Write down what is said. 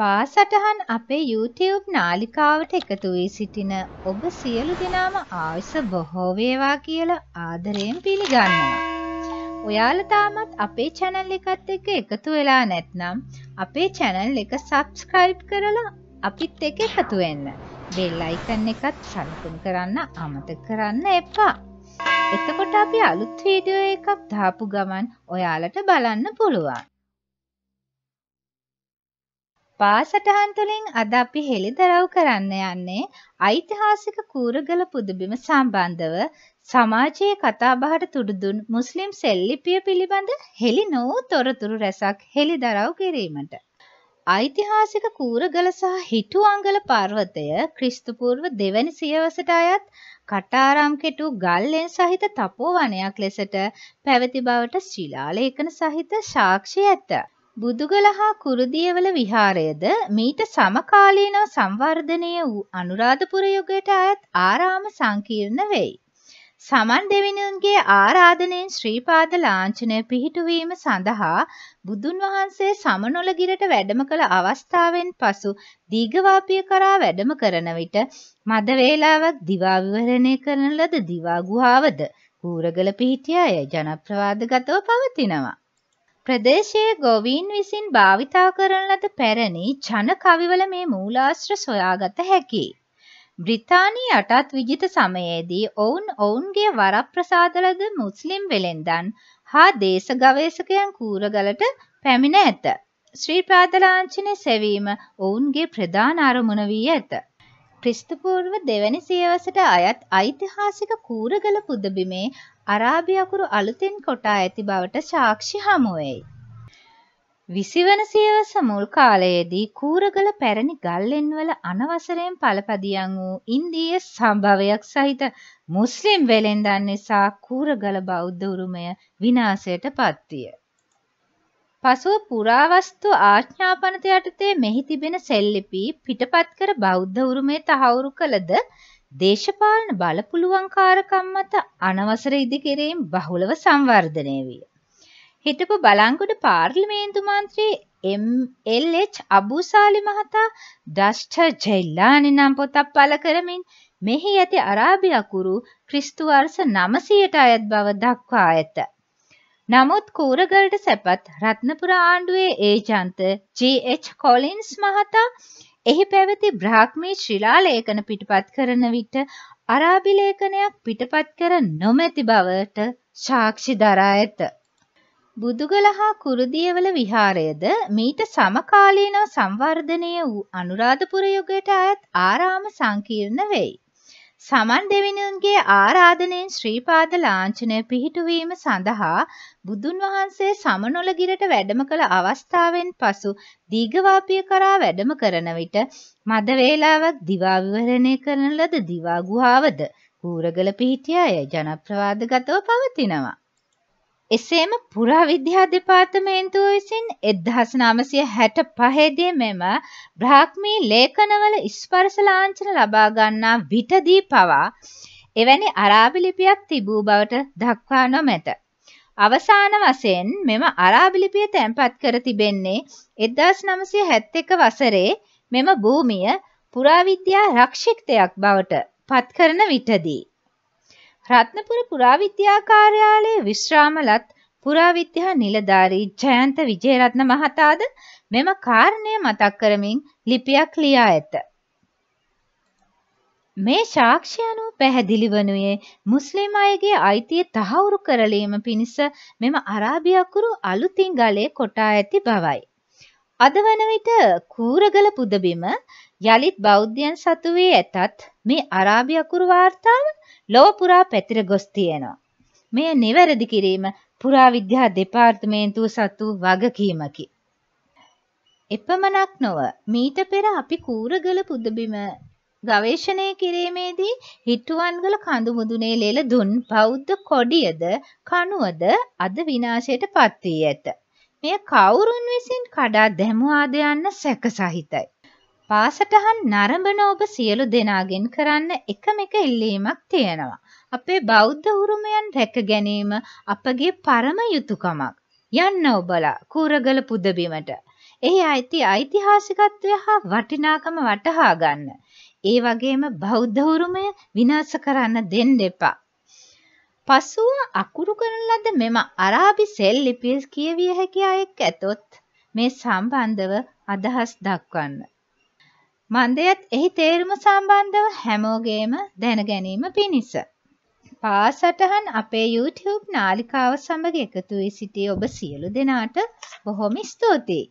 ස්පා සටහන් අපේ YouTube නාලිකාවට එකතු වී සිටින ඔබ සියලු දෙනාම ආයුෂ බොහෝ වේවා කියලා ආදරයෙන් පිළිගන්නවා. ඔයාලා තාමත් අපේ channel එකත් එක්ක එකතු වෙලා නැත්නම් අපේ channel එක subscribe කරලා අපිත් එක්ක එකතු වෙන්න. bell icon එකත් සලකුණු කරන්න අමතක කරන්න එපා. එතකොට අපි අලුත් වීඩියෝ එකක් දාපු ගමන් ඔයාලට බලන්න පුළුවන්. පාසටහන් තුළින් අද අපි හෙළිදරව් කරන්න යන්නේ ඓතිහාසික කූරගල පුදුබිම සම්බන්ධව සමාජයේ කතාබහට තුඩුදුන් මුස්ලිම් සෙල්ලිපිය පිළිබඳ හෙළි නොවූ තොරතුරු රැසක් හෙළිදරව් කිරීමට. ඓතිහාසික කූරගල සහ හිටුවංගල පර්වතය ක්‍රිස්තුපූර්ව දෙවැනි සියවසට අයත් කටාරම් කෙටු ගල්ලෙන් සහිත තපෝවනයක් ලෙසට පැවති බවට ශිලාලේඛන සහිත සාක්ෂි ඇත. බුදුගල හා කුරුදියවල විහාරයද මීට සමකාලීනව සංවර්ධනය වූ අනුරාධපුර යුගයට අයත් ආරාම සංකීර්ණ වෙයි. සමන් දෙවිනුන්ගේ ආරාධනයෙන් ශ්‍රීපාද ලාංඡනය පිහිටුවීම සඳහා බුදුන් වහන්සේ සමනොලගිරට වැඩම කළ අවස්ථාවෙන් පසු දීඝවාපිය කරා වැඩම කරන විට මද වේලාවක් දිවා විවරණය කරන ලද දිවා ගුහාවද කූරගල පිහිටියාය ජනප්‍රවාදගතව පවතිනවා. ප්‍රදේශයේ ගොවීන් විසින් භාවිතා කරන ලද පැරණි ජන කවිවල මේ මූලාශ්‍ර සොයාගත හැකියි. බ්‍රිතානී යටත් විජිත සමයේදී ඔවුන් ඔවුන්ගේ වරප්‍රසාදලද මුස්ලිම් වෙළෙන්දන් හා දේශ ගවේෂකයන් කූරගලට පැමිණ ඇත. ශ්‍රී පාදලාංචිනේ සෙවීම ඔවුන්ගේ ප්‍රධාන අරමුණ වී ඇත. ක්‍රිස්තුපූර්ව දෙවැනි සියවසට අයත් ඓතිහාසික කූරගල පුදබිමේ අරාබි අකුරු අලුතෙන් කොටා ඇති බවට සාක්ෂි හමුවෙයි. විසිවන සියවස මුල් කාලයේදී කූරගල පැරණි ගල්ලෙන්වල අනවසරයෙන් පළපදියන් වූ ඉන්දීය සම්භවයක් සහිත මුස්ලිම් වෙළෙන්දන් නිසා කූරගල බෞද්ධ උරුමය විනාශයට පත්විය. පසුව පුරාවස්තු ආඥාපනත යටතේ මෙහි තිබෙන සෙල්ලිපි පිටපත් කර බෞද්ධ උරුමය තහවුරු කළද දේශපාලන බලපුළුවන්කාරකම් මත අනවසර ඉදිකිරීම් බහුලව සංවර්ධනය විය. හිටපු බලංගොඩ පාර්ලිමේන්තු මන්ත්‍රී එල්H අබූසාලි මහතා දෂ්ඨ ජෙල්ලානි නම් පොතක් පළ කරමින් මෙහි ඇති අරාබි අකුරු ක්‍රිස්තු වර්ෂ 900ට අයත් බව දක්වා ඇත. නමුත් කූරගලට සැපත් රත්නපුර ආණ්ඩුවේ ඒජන්ත ජH කොලින්ස් මහතා එහි පැවති බ්‍රාහ්මී ශ්‍රිලා ලේඛන පිටපත් කරන විට අරාබි ලේඛනයක් පිටපත් කර නොමැති බවට සාක්ෂි දරා ඇත. බුදුගල හා කුරුදියවල විහාරයද මීට සමකාලීනව සංවර්ධනය වූ අනුරාධපුර යුගයට අයත් ආරාම සංකීර්ණ වෙයි. සමන් දෙවිනුන්ගේ ආරාධනයෙන් ශ්‍රීපාද ලාංඡනය පිහිටුවීම සඳහා බුදුන් වහන්සේ සමනොලගිරට වැඩම කළ අවස්ථාවෙන් පසු දීඝවාපිය කරා වැඩම කරන විට මද වේලාවක් දිවා විවරණය කරන ලද දිවා ගුහාවද කූරගල පිහිටියාය ජනප්‍රවාදගතව පවතිනවා. එසේම පුරාවිද්‍යා දෙපාර්තමේන්තුව විසින් 1965 දී මෙම බ්‍රාහ්මී ලේඛනවල ස්පර්ශ ලාංඡන ලබා ගන්නා විටදී පවා එවැනි අරාබි ලිපියක් තිබූ බවට දක්වා නොමැත. අවසාන වශයෙන් මෙම අරාබි ලිපිය තැන්පත් කර තිබෙන්නේ 1971 වසරේ මෙම භූමිය පුරාවිද්‍යා රක්ෂිතයක් බවට පත් කරන විටදී රත්නපුර පුරාවිද්‍යා කාර්යාලයේ විශ්‍රාමලත් පුරාවිද්‍යා නිලධාරී ජයන්ත විජේරත්න මහතාද මෙම කාරණය මතක් කරමින් ලිපියක් ලියා ඇත. මේ සාක්ෂ්‍ය අනුව පැහැදිලි වනුයේ මුස්ලිම් අයගේ අයිතිය තහවුරු කරලීම පිණිස මෙම අරාබි අකුරු අලුතින් ගලේ කොටා ඇති බවයි. අද වන විට කූරගල පුදබිම යළිත් බෞද්ධයන් සතු වී ඇතත් මේ අරාබි අකුරු වාර්තාව ලොව පුරා පැතිර ගොස් තියෙනවා. මෙය නිවැරදි කිරීම පුරාවිද්‍යා දෙපාර්තමේන්තුව සතු වගකීමකි. එපමණක් නොව මීට පෙර අපි කූරගල පුදබිම ගවේෂණය කිරීමේදී හිටුවන්ගල කඳුමුදුනේ ලෙල දුන් බෞද්ධ කොඩියද කණුවද අද විනාශයට පත්වී ඇත. මෙය කවුරුන් විසින් කඩා දැමුවාද යන්න සැක සහිතයි. පාසටහන් නරඹන ඔබ සියලු දෙනාගෙන් කරන්න එකම එක ඉල්ලීමක් තියෙනවා. අපේ බෞද්ධ උරුමයන් රැක ගැනීම අපගේ පරම යුතුයකමක්. යන්න ඔබලා කූරගල පුදබිමට. එහි අයිති ඓතිහාසිකත්වය හා වටිනාකම වටහා ගන්න. ඒ වගේම බෞද්ධ උරුමය විනාශ කරන්න දෙන්න එපා. පසුව අකුරු කරන ලද මෙම අරාබි සෙල් ලිපිය කියවිය හැකි අයෙක් ඇතොත් මේ සම්බන්ධව අදහස් දක්වන්න. මන්දයත් එහි තේරුම සම්බන්ධව හැමෝගේම දැනගැනීම පිණිස. පාසටහන් අපේ YouTube නාලිකාව සමඟ එකතු වී සිටි ඔබ සියලු දෙනාට බොහොම ස්තුතියි.